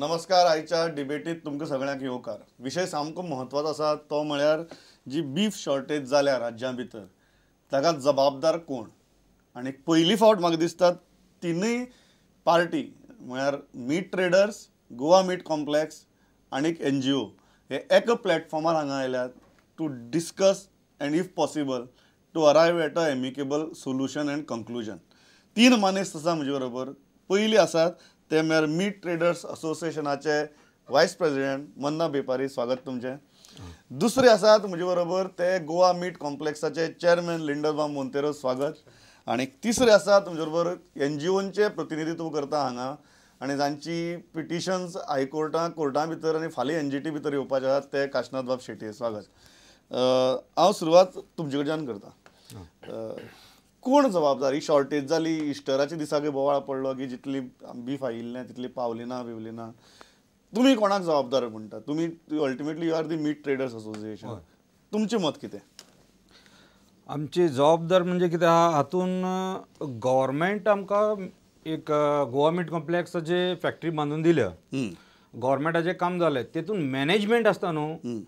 नमस्कार आयच्या डिबेटीत तुमकां सगळ्यांक येवकार विशय सामको म्हत्वाचो आसा तो म्हळ्यार जी बीफ शॉर्टेज जाल्या राज्यां भितर ताका जबाबदार कोण आनी पयली फावट म्हाका दिसता तिनूय पार्टी म्हळ्यार meat traders Goa meat complex आनीक एन जी ओ हे एका प्लॅटफॉर्मार हांगा आयल्यात to discuss and if possible to arrive at a amicable solution and conclusion तीन मानेस्त आसा म्हजे बरोबर पहिली आसात ते म्हणजे मीट ट्रेडर्स असोसिएशनाचे व्हायस प्रेसिडेंट मन्ना बेपारी स्वागत तुमचे दुसरे असात म्हजे बरोबर ते गोवा मीट कॉम्प्लेक्साचे चेअरमॅन बाब मोंतेरो स्वागत आणि तिसरे आसात तुमचे म्हणजे बरोबर एन जी ओचे प्रतिनिधित्व करता हांगा आणि जांची पिटिशन्स हायकोर्टां कोर्टा भितर आणि फाल्यां एन जी टी भितर येवपाचे आसात ते काशनाथ बाब शेटी स्वागत हांव सुरवात तुमचे कडच्यान करता कोण जबाबदारी ही शॉर्टेज जाली इस्टराच्या दिसागे बोवाळ पडलो की जितली बीफ ना तितली पावली ना बिवली ना तुम्ही कोणाक जबाबदार म्हणटा तुम्ही ultimately you are the meat traders association तुमचे मत किती आमची जबाबदार म्हणजे किती हा हातून गव्हर्मेंट आमकां एक गोवा मीट कॉम्प्लेक्साचे फॅक्टरी बांधून दिल्या गव्हर्मेंटाचे काम झाले तेतून मॅनेजमेंट असता न्हू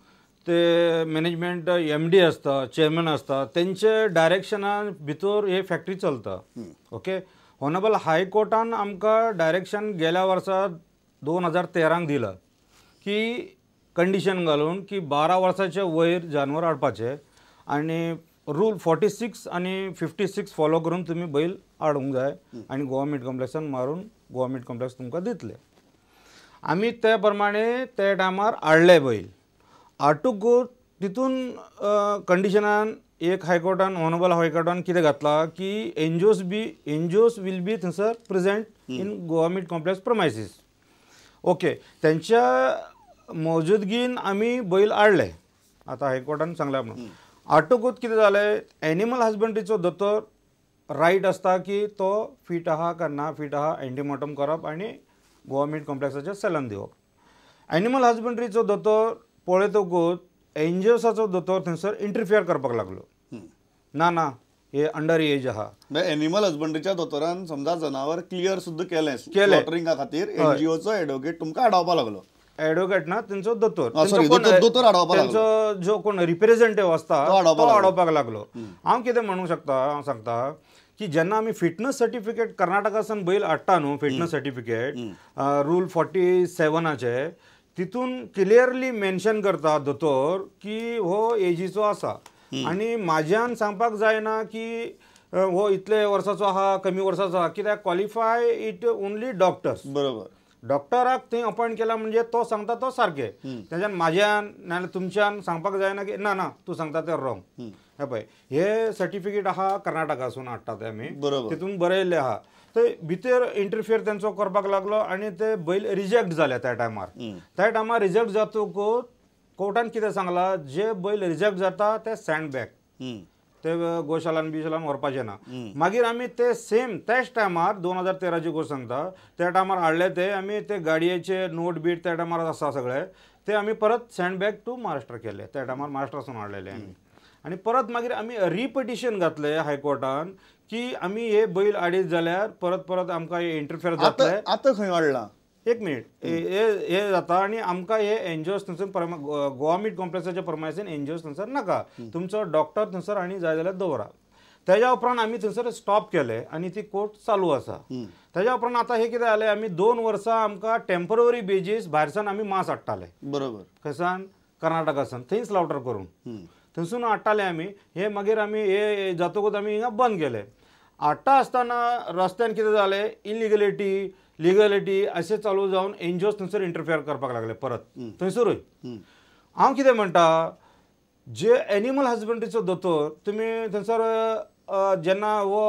ते मॅनेजमेंट एम डी असता चेअरमन असता त्यांचे डायरेक्शना भितर हे फॅक्टरी चलता ओके ऑनरेबल हायकोर्टान आमकां डायरेक्शन गेल्या वर्सा दोन हजार तेरांक दिला की कंडिशन घालून की बारा वर्साचे वयर जानवर हाडपाचे आणि रूल फोर्टी सिक्स आणि फिफ्टी सिक्स फॉलो करून तुम्ही बैल हाडूंक जाय आनी मीट कॉम्प्लेक्सान मारून मीट कॉम्प्लेक्स तुमकां दितले आम्ही ते प्रमाणे त्या टायमार हाडले बैल गो तिथून कंडिशनान एक हायकोर्टान ऑनरेबल हायकोर्टान कितें घातला की NGOs be NGOs will be थंयसर present in Goa meat complex premises okay त्यांच्या मौजुदगीन आमी बैल आडले आतां हायकोर्टान सांगल्या म्हणून आटोकूत कितें जालें एनिमल हजबंड्रीचो दोतोर रायट असता की तो फीट आहा काय ना फीट आहा एंटीमॉर्टम करप आनी गोवा मीट कॉम्प्लेक्साचें सेलन दिवप एनिमल हजबंड्रीचो दोतोर पळय तोगोत दोतोर थंयसर इंटरफियर करपाक लागलो ना ना हे अंडर एज आहा एनिमल म्हणजे हजबंडरीच्या दोतोरान समजा जनावर क्लियर सुद्दां केलें केलें खातीर एनजीओचो एडवोकेट तुमकां आडावपाक लागलो एडवोकेट ना तेंचो दोतोर दोतोर तेंचो जो कोण रिप्रेझेंटेटिव्ह आसता तो हाडोवपाक लागलो हांव कितें म्हणूंक शकता हांव सांगता की जेन्ना आमी फिटनेस सर्टिफिकेट कर्नाटकासून बैल हाडटा न्हू फिटनस सर्टिफिकेट रूल फॉर्टी सेवनाचे तितून क्लिअरली मेन्शन करता दोतोर की हो एजीचो असा आणि माझ्यान सांगपाक जायना की हो इतले वर्साचो आहा कमी वर्साचो आहा कित्याक क्वालिफाय इट ओन्ली डॉक्टर्स बरोबर डॉक्टराक थंय अपॉइंट केला म्हणजे तो सांगता तो सारके त्याच्यान माझ्यान नाजाल्यार तुमच्यान सांगपाक जायना की ना ना तू सांगता ते रॉंग हे पळय हे सर्टिफिकेट आहा कर्नाटकासून ते आमी तितून बरयल्ले आहा ते भितर इंटरफियर त्यांचो करपाक लागलो आनी ते बैल रिजेक्ट जाले त्या टायमार त्या टायमार रिजेक्ट जातकूच कोर्टान कितें सांगला जे बैल रिजेक्ट जाता ते सँड बॅक ते गोशालान बिशालान व्हरपाचें ना मागीर आमी ते सेम त्याच टायमार दोन हजार तेराची गोश्ट सांगता त्या टायमार हाडले ते आमी ते गाडयेचे नोट बीट त्या टायमार आसा सगळे ते आमी परत सँड बॅग टू महाराष्ट्र केले त्या टायमार महाराष्ट्रासून हाडलेले आमी आणि परत मागीर आमी रिपिटिशन घातलें हायकोर्टान की आमी हे बैल आडीत जाल्यार परत परत आमकां हे जातले आता आतां खंय वाढला एक मिनिट हे जाता आणि आमकां हे एनजीओ थंयसर गोवामीट कॉम्प्लेक्साच्या परमायसेन एनजीओ थंयसर नाका तुमचो डॉक्टर थंयसर आनी जाय जाल्यार दवरा त्याच्या उपरांत आमी थंयसर स्टॉप केले आनी ती कोर्ट चालू आसा त्याच्या उपरांत आतां हे कितें जालें आमी दोन वर्सां आमकां टेम्पररी बेजीस भायरसान आमी मास हाडटाले बरोबर खंयसान कर्नाटकासान थंयच लावटर करून थंयसून हाडटाले आमी हे मागीर आमी हे जातकूच आमी हिंगा बंद केले हाडटा आसतना रस्त्यान कितें जालें इलिगलिटी लिगलिटी अशें चालू जावन एन जी थंयसर इंटरफेर करपाक लागले परत थंयसरूय हांव कितें म्हणटा जे एनिमल हजबंड्रीचो दोतोर तुमी थंयसर जेन्ना हो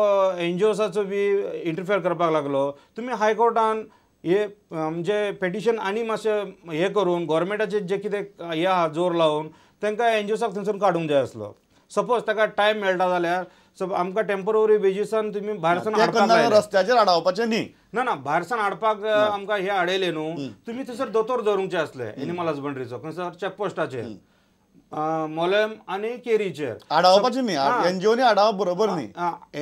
एन जी बी इंटरफेर करपाक लागलो तुमी हायकोर्टान हे म्हणजे पेटिशन आनी मातशें हें करून गोवोरमेंटाचेर जे कितें हें आहा जोर लावन तांकां एनजीओसाक थंयसून काडूंक जाय आसलो सपोज ताका टायम मेळटा जाल्यार आमकां टेम्पररी बेजिसान तुमी भारसान हाडपाक रस्त्याचेर हाडावपाचे न्ही ना ना सावन हाडपाक आमकां हे हाडयले न्हू तुमी थंयसर दोतोर दवरूंकचे आसले एनिमल हजबंड्रीचो खंयसर चॅकपोस्टाचेर मोलम आनी केरीचेर आडावपाचें न्ही एनजीओनी आडावप बरोबर न्ही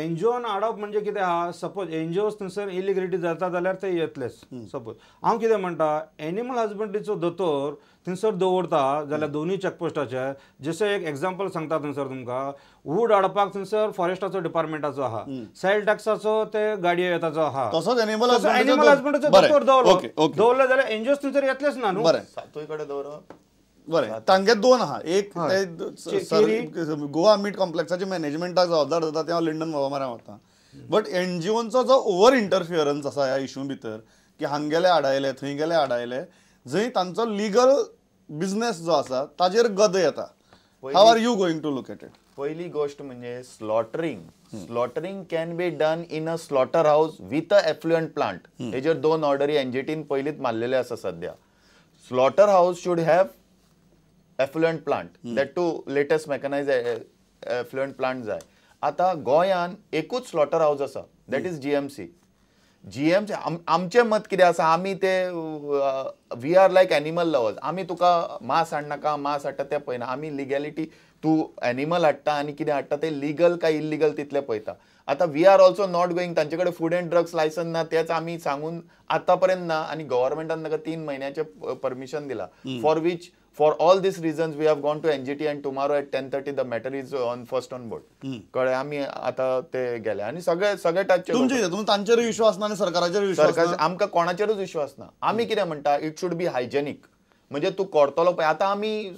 एनजीओन आडावप म्हणजे कितें आहा सपोज एनजीओ थंयसर इलिग्रिटी जाता जाल्यार ते येतलेच सपोज हांव कितें म्हणटा एनिमल हजबंड्रीचो दोतोर थंयसर दवरता जाल्यार दोनूय चॅकपोस्टाचेर जसं एक एग्जाम्पल सांगता थंयसर तुमकां वूड हाडपाक थंयसर फॉरेस्टाचो डिपार्टमेंटाचो आहा सेल टॅक्साचो ते गाडयो येताचो आहा तसोच एनिमल हजबंड्रीचो दोतोर दवरलो दवरलो जाल्यार एनजीओ थंयसर येतलेच ना न्हू सातूय कडेन दवरप बरें तांगे दोन आहा एक गोवा मीट कॉम्प्लेक्सचे मॅनेजमेंटाक जबाबदार जाता ते हांव लंडन बाबामारा वता बट एनजीओनचो जो ओवर इंटरफियरन्स असा या इशू भितर की हांगेले आडायले थंय गेले आडायले जंय तांचो लिगल बिझनेस जो असा ताजेर गद येता how are you going to look at it पहिली गोष्ट म्हणजे slaughtering slaughtering can be done in a slaughter house with a effluent plant हेजेर दोन ऑर्डरी एनजीटीन पहिलीच मारलेले असा सध्या slaughter house should have effluent plant that too latest mechanise effluent plant जाय आता गोंयान एकूच स्लॉटर हावज आसा दॅट इज जीएमसी जीएमसी सी आमचें मत कितें आसा आमी ते we are like animal lovers आमी तुका मास हाडनाका मास हाडटा तें पळयना आमी लिगेलिटी तूं एनिमल हाडटा आनी कितें हाडटा तें लिगल काय इलिगल तितलें पळयता आतां we are also not going तांचे कडेन फूड अँड ड्रग्स लायसन ना तेंच आमी सांगून आतां पर्यंत ना आनी गव्हर्मेंटान तीन म्हयन्याचें परमिशन दिला for hmm. Which for all this reasons we have gone to NGT and tomorrow at ten thirty the matter is on first on board कळे आमी आता ते गेले आणि सगळे सगळे टाचचे तांचेर विश्वास ना आणि सरकाराचेर विश्वास आमकां कोणाचेरूच विश्वास ना आमी कितें म्हणटा इट शूड बी हायजेनिक म्हणजे तू करतलो पळय आतां आमी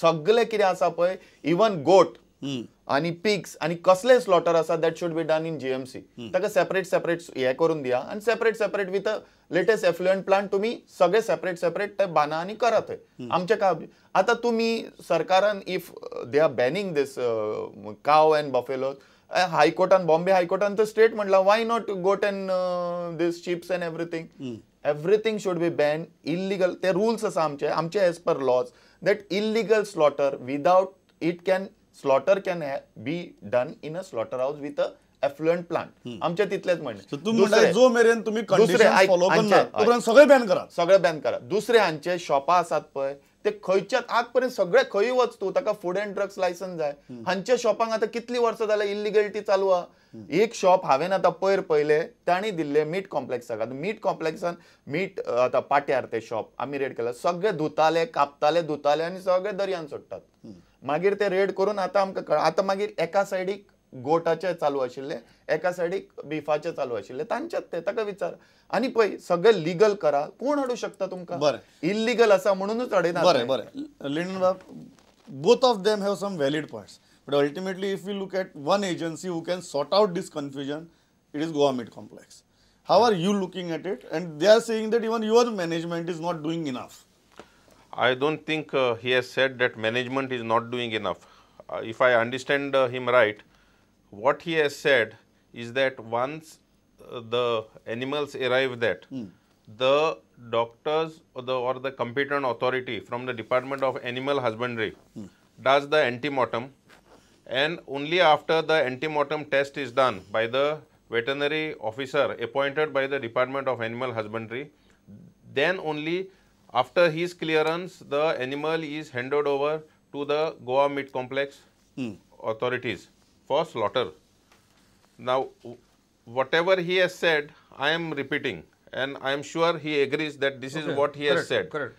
सगळे कितें आसा पळय इवन गोट आणि पिक्स आणि कसले स्लॉटर असा that should be done in GMC ताका सेपरेट सेपरेट हे करून द्या आणि separate separate with latest effluent plant तुम्ही सगळे सेपरेट सेपरेट ते बांधा आणि करा थंय आमचे काय आता तुम्ही सरकारान if they are banning this cow and buffalo हायकोर्टान बॉम्बे हायकोर्टान तर स्टेट म्हणला why not goat and this sheeps and everything everything should be ban illegal ते रुल्स आसा आमचे आमचे as per laws that illegal slaughter without it can slaughter can be done in a slaughter house with a effluent plant आमच्या तिथल्याच म्हणजे जो मेरेन तुम्ही दुसरे सगळे बॅन करा सगळे बॅन करा दुसरे हांचे शॉपां आसात पळय ते खंयच्या आजपर्यंत पर्यंत सगळे खंय वच तूं ताका फूड अँड ड्रग्स लायसन्स जाय हांच्या शॉपांक आतां कितलीं वर्सां जाल्या इलिगेलिटी चालू आहा एक शॉप हांवें आतां पयर पयले तांणी दिल्ले मीट कॉम्प्लेक्साक आतां मीट कॉम्प्लेक्सान मीट आता पाट्यार ते शॉप आमी रेड केला सगळे धुताले कापताले धुताले आनी सगळे दर्यान सोडटात मागीर ते रेड करून आतां आमकां कळ आतां मागीर एका सायडीक गोटाचे चालू आशिल्लें एका सायडीक बिफाचे चालू आशिल्लें तांचेच ते ताका विचार आनी पळय सगळे लिगल करा कोण हाडूंक शकता तुमकां बरें इलिगल आसा म्हणूनच हाडयना बरें बरें Lyndon both of them have some valid points but ultimately if you look at one agency who can sort out this confusion it is Goa meat complex how are you looking at it and they are saying that even your management is not doing enough I don't think uh, he has said that management is not doing enough. Uh, if I understand uh, him right, what he has said is that once uh, the animals arrive that, mm. the doctors or the, or the, competent authority from the Department of Animal Husbandry mm. does the antemortem and only after the antemortem test is done by the veterinary officer appointed by the Department of Animal Husbandry, then only after his clearance, the animal is handed over to the Goa Meat Complex hmm. authorities for slaughter. Now, whatever he has said, I am repeating and I am sure he agrees that this okay. is what he correct, has said. Correct.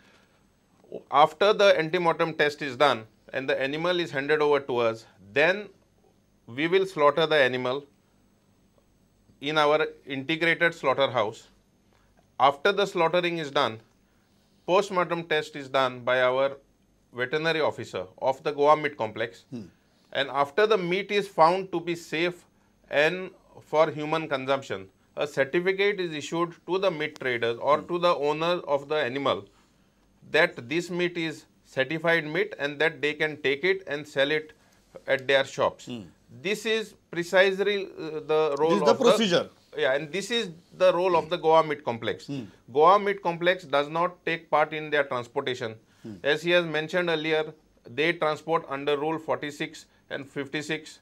After the anti test is done and the animal is handed over to us, then we will slaughter the animal in our integrated slaughterhouse. After the slaughtering is done, post-mortem test is done by our veterinary officer of the Goa meat complex. Hmm. And after the meat is found to be safe and for human consumption, a certificate is issued to the meat traders or hmm. to the owner of the animal that this meat is certified meat and that they can take it and sell it at their shops. Hmm. This is precisely uh, the role this is the procedure. The yeah, and this is the role of the Goa meat complex. Mm. Goa meat complex does not take part in their transportation. Hmm. As he has mentioned earlier, they transport under Rule 46 and 56.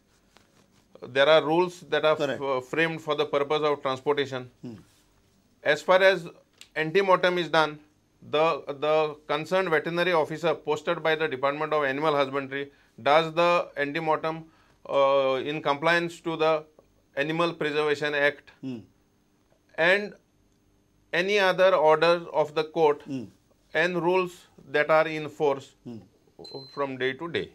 There are rules that are framed for the purpose of transportation. Hmm. As far as anti-mortem is done, the, the concerned veterinary officer posted by the Department of Animal Husbandry does the anti-mortem uh, in compliance to the Animal Preservation Act mm. and any other order of the court mm. and rules that are in force mm. from day to day.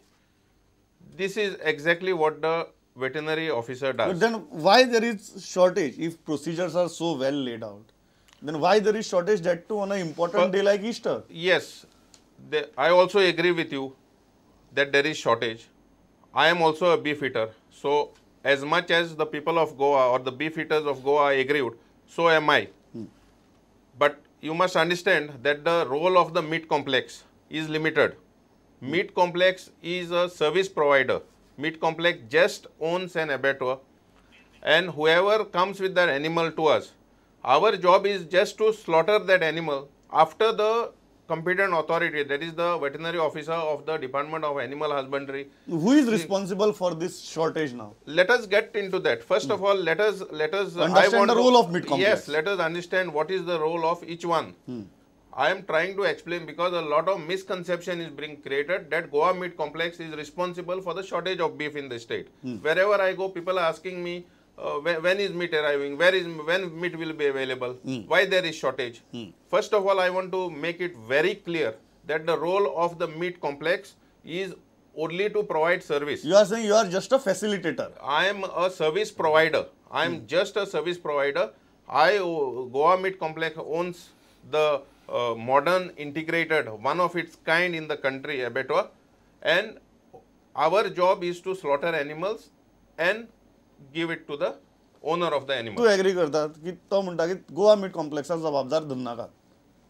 This is exactly what the veterinary officer does. But then why there is shortage if procedures are so well laid out? Then why there is shortage that too on an important but, uh, day like Easter? Yes, I also agree with you that there is shortage. I am also a beef eater. So, as much as the people of Goa or the beef eaters of Goa agreed, so am I. Hmm. But you must understand that the role of the meat complex is limited. Hmm. Meat complex is a service provider. Meat complex just owns an abattoir and whoever comes with that animal to us, our job is just to slaughter that animal after the competent authority, that is the veterinary officer of the Department of Animal Husbandry. Who is responsible for this shortage now? Let us get into that. First mm. of all, let us let us understand the role to, of meat complex. Yes, let us understand what is the role of each one. Mm. I am trying to explain because a lot of misconception is being created that Goa meat complex is responsible for the shortage of beef in the state. Mm. Wherever I go, people are asking me, uh, when, when is meat arriving where is when meat will be available mm. why there is shortage mm. first of all i want to make it very clear that the role of the meat complex is only to provide service you are saying you are just a facilitator i am a service provider i am mm. just a service provider i uh, goa meat complex owns the uh, modern integrated one of its kind in the country abattoir, and our job is to slaughter animals and give it to the owner of the animal तू agree करतात की तो म्हणटा की Goa meat कॉम्प्लेक्साक जबाबदार धरनाकात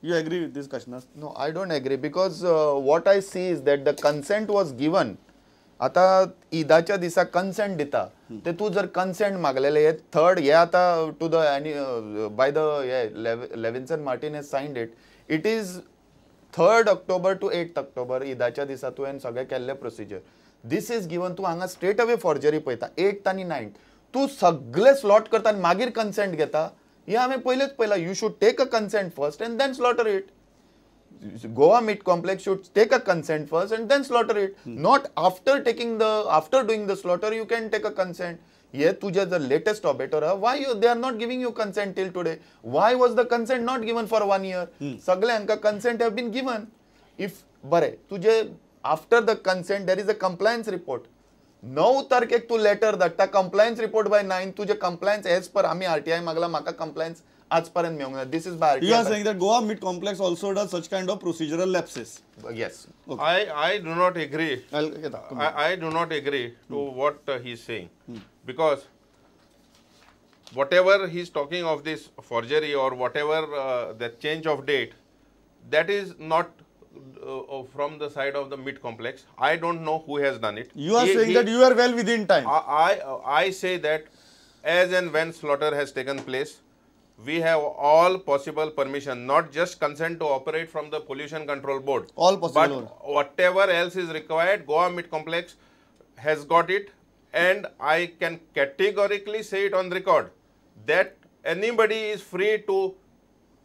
You agree agree this, Kashnas? No, I don't agree because uh, what I see is that the consent was given. आता ईदाच्या दिसा कन्सेंट दिता ते तू जर कन्सेंट मागलेले हे थर्ड हे आता to the any by the Levinson Martin has signed it it is third October to eight October ईदाच्या दिसा तुवें सगळें केल्ले प्रोसिजर दीस इज गिवन तू हंगा स्ट्रेट अवे फॉर्जरी पता एट्थ आ नाइन्थ तू सगले स्लॉट करता मगिर कन्सेंट घता ये हमें पैले पैला you should take a consent first and then slaughter it Goa meat complex should take a consent first and then slaughter it not after taking the after doing the slaughter you can take a consent ये तुझे जो latest operator है why they are not giving you consent till today why was the consent not given for one year सगले हमका consent have been given if बरे तुझे after the consent there is a compliance report no तारखेक तू letter धाडटा compliance report by nine तुझे compliance as per आम्ही RTI मागला म्हाका कंप्लायन्स आजपर्यंत मेळूंक ना this is by You are saying that Goa Meat Complex also does such kind of procedural lapses. Yes I, I do not agree. I, do not agree to what he is saying because whatever he is talking of this forgery or whatever that change of date, that is not Uh, uh, from the side of the mid complex. I don't know who has done it. You are he, saying he, that you are well within time. I, I, uh, I say that as and when slaughter has taken place, we have all possible permission, not just consent to operate from the pollution control board. All possible. But whatever else is required, Goa Mid Complex has got it and I can categorically say it on record that anybody is free to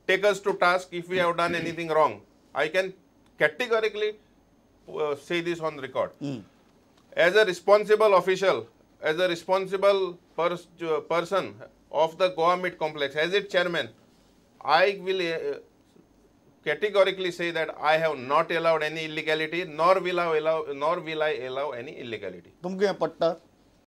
take us to task if we have done anything wrong. I can categorically uh, say this on record. Mm. As a responsible official, as a responsible pers person of the Goa Meat Complex, as its chairman, I will uh, categorically say that I have not allowed any illegality, nor will I allow, nor will I allow any illegality. तुमको यहाँ पट्टा